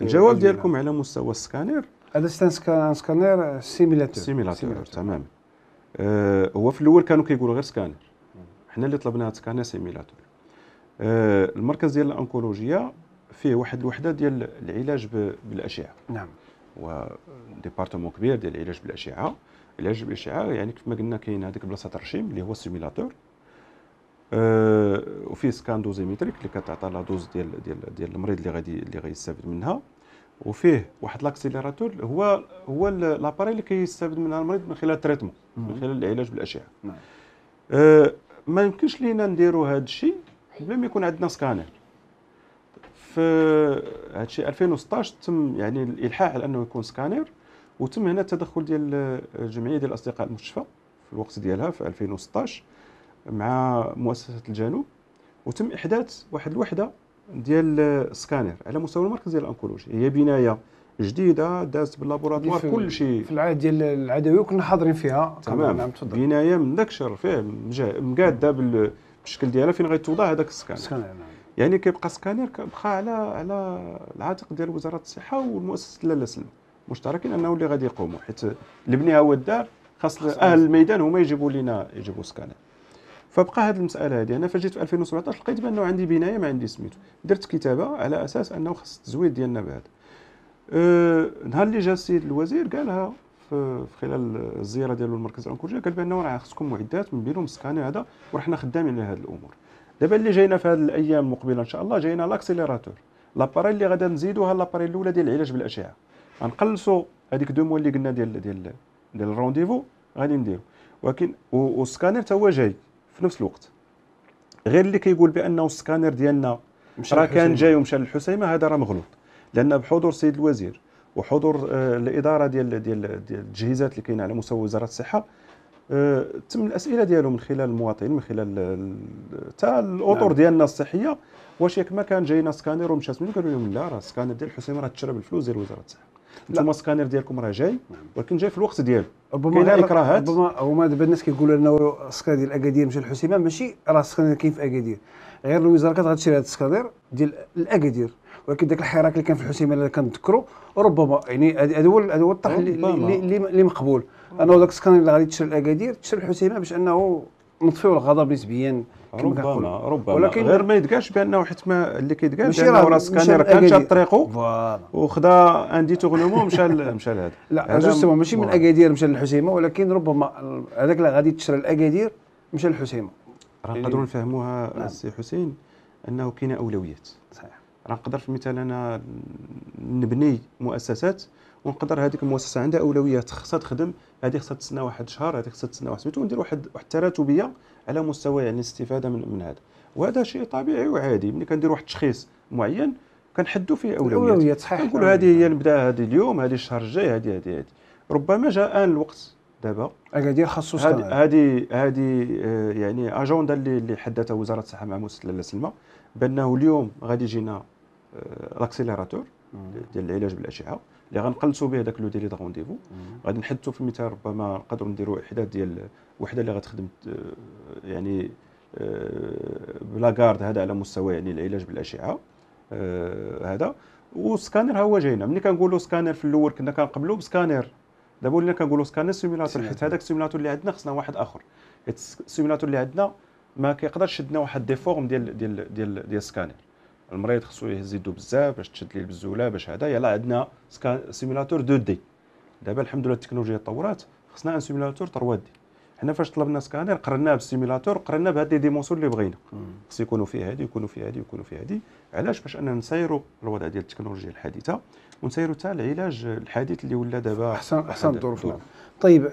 الجواب ديالكم على مستوى السكانير هذا سكانير سيميلاتور سيميلاتور تماما آه هو في الاول كانوا كيقولوا غير سكانير حنا اللي طلبنا هذا سكانير سيميلاتور آه المركز ديال الانكولوجيا فيه واحد الوحده ديال العلاج بالاشعه نعم ديبارتمون كبير ديال العلاج بالاشعه العلاج بالاشعه يعني كما قلنا كاين هذيك بلاصه الرشيم اللي هو السيميلاتور آه، وفيه سكان دوزيميتريك اللي كتعطى لا دوز ديال ديال ديال المريض اللي غادي اللي غيستافد منها وفيه واحد لاكسيليراتور هو هو لاباري اللي كيستافد منها المريض من خلال التريتمون من خلال العلاج بالاشعه نعم آه، ما يمكنش لينا نديروا هذا الشيء بلا ما يكون عندنا سكانر في هذا الشيء 2016 تم يعني الالحاح على انه يكون سكانر وتم هنا التدخل ديال الجمعيه آه، ديال اصدقاء المستشفى في الوقت ديالها في 2016 مع مؤسسه الجنوب وتم احداث واحد الوحده ديال السكانر على مستوى المركز ديال الانكولوجي هي بنايه جديده دازت باللابوراتوار كل شيء في العهد ديال العدوي وكنا حاضرين فيها تمام نعم، تفضل بنايه من ذاك الشهر فيه مقاده بالشكل ديالها فين غيتوضع هذاك السكانر نعم. يعني كيبقى سكانر كيبقى على على العاتق ديال وزاره الصحه والمؤسسه لالا سلم مشتركين انه اللي غادي يقوموا حيت اللي بنيها هو الدار خاص اهل الميدان هما يجيبوا لنا يجيبوا سكانر فبقى هذه المساله هذه انا فجيت في 2017 لقيت بانه عندي بنايه ما عندي سميتو درت كتابه على اساس انه خص التزويد ديالنا بهذا أه نهار اللي جا السيد الوزير قالها في خلال الزياره ديالو للمركز الانكولوجي قال بانه راه خصكم معدات من بينهم السكاني هذا وحنا خدامين على هذه الامور دابا اللي جاينا في هذه الايام المقبله ان شاء الله جاينا لاكسيليراتور لاباري اللي غادي نزيدوها لاباري الاولى ديال العلاج بالاشعه غنقلصوا هذيك دو موا اللي قلنا ديال ديال ديال الرونديفو غادي نديرو ولكن والسكانير حتى هو جاي في نفس الوقت غير اللي كيقول بانه السكانر ديالنا راه كان جاي ومشى للحسيمه هذا راه مغلوط لان بحضور السيد الوزير وحضور آه، الاداره ديال ديال ديال التجهيزات اللي كاينه على مستوى وزاره الصحه آه، تم الاسئله ديالهم من خلال المواطنين من خلال حتى الاطر نعم. ديالنا الصحيه واش ياك ما كان جاينا سكانر ومشات منه قالوا لهم لا راه السكانر ديال الحسيمه راه تشرب الفلوس ديال وزاره الصحه انتم سكانر ديالكم راه جاي نعم. ولكن جاي في الوقت ديالو ربما كاين اكراهات ربما هما دابا الناس كيقولوا انه السكانر ديال اكادير مشى للحسيمه ماشي راه السكانر كاين في اكادير غير الوزاره كانت غتشري هذا السكانر ديال الاكادير ولكن ذاك الحراك اللي كان في الحسيمه اللي كنذكروا ربما يعني هذا هو هذا هو الطرح اللي مقبول انه ذاك السكانر اللي غادي تشري الاكادير تشري الحسيمه باش انه نطفيو الغضب نسبيا ربما ربما ولكن غير ما يتقالش بانه حيت ما اللي كيتقال ماشي راه سكانير كان مشى لطريقه وخدا ان ديتورنمون مشى مشى لهذا لا جوستومون ماشي من اكادير مشى للحسيمه ولكن ربما هذاك اللي غادي تشرى الاكادير مشى للحسيمه راه نقدروا نفهموها نعم. السي حسين انه كاينه اولويات صحيح راه نقدر في مثال انا نبني مؤسسات ونقدر هذيك المؤسسه عندها اولويات خصها تخدم هذه خصها تسنى واحد شهر هذه خصها تسنى واحد سميتو وندير واحد واحد تراتبيه على مستوى يعني الاستفاده من, من هذا وهذا شيء طبيعي وعادي ملي كندير واحد التشخيص معين كنحدوا فيه اولويات اولويات صحيح كنقول هذه هي نبدا هذه اليوم هذه الشهر الجاي هذه هذه هذه ربما جاء ان الوقت دابا اكادير خصوصا هذه هذه آه، يعني اجنده اللي حدتها وزاره الصحه مع لاله سلمى بانه اليوم غادي يجينا آه، لاكسيليراتور ديال العلاج بالاشعه اللي غنقلصوا به داك لو ديلي دو رونديفو غادي نحدثوا في المتر ربما نقدروا نديروا احداث ديال وحده اللي غتخدم آه، يعني آه، بلا كارد هذا على مستوى يعني العلاج بالاشعه آه، هذا والسكانر ها هو جاينا ملي كنقولوا سكانر في الاول كنا كنقبلوا بسكانر دابا ولينا كنقولوا سكانر سيميلاتور حيت هذاك السيميلاتور اللي عندنا خصنا واحد اخر حيت السيميلاتور اللي عندنا ما كيقدرش يشدنا واحد دي فورم ديال ديال ديال ديال السكانر المريض خصو يزيدو بزاف باش تشد ليه البزوله باش هذا يلا عندنا سيميلاتور 2 دي دابا الحمد لله التكنولوجيا تطورات خصنا ان سيميلاتور 3 دي حنا فاش طلبنا سكانير قرناه بالسيميلاتور قرناه بهاد لي ديمونسيون اللي بغينا خص يكونوا فيه هادي يكونوا فيه هادي يكونوا فيه هادي علاش باش اننا نسيروا الوضع ديال التكنولوجيا الحديثه ونسيروا حتى العلاج الحديث اللي ولا دابا احسن احسن الظروف طيب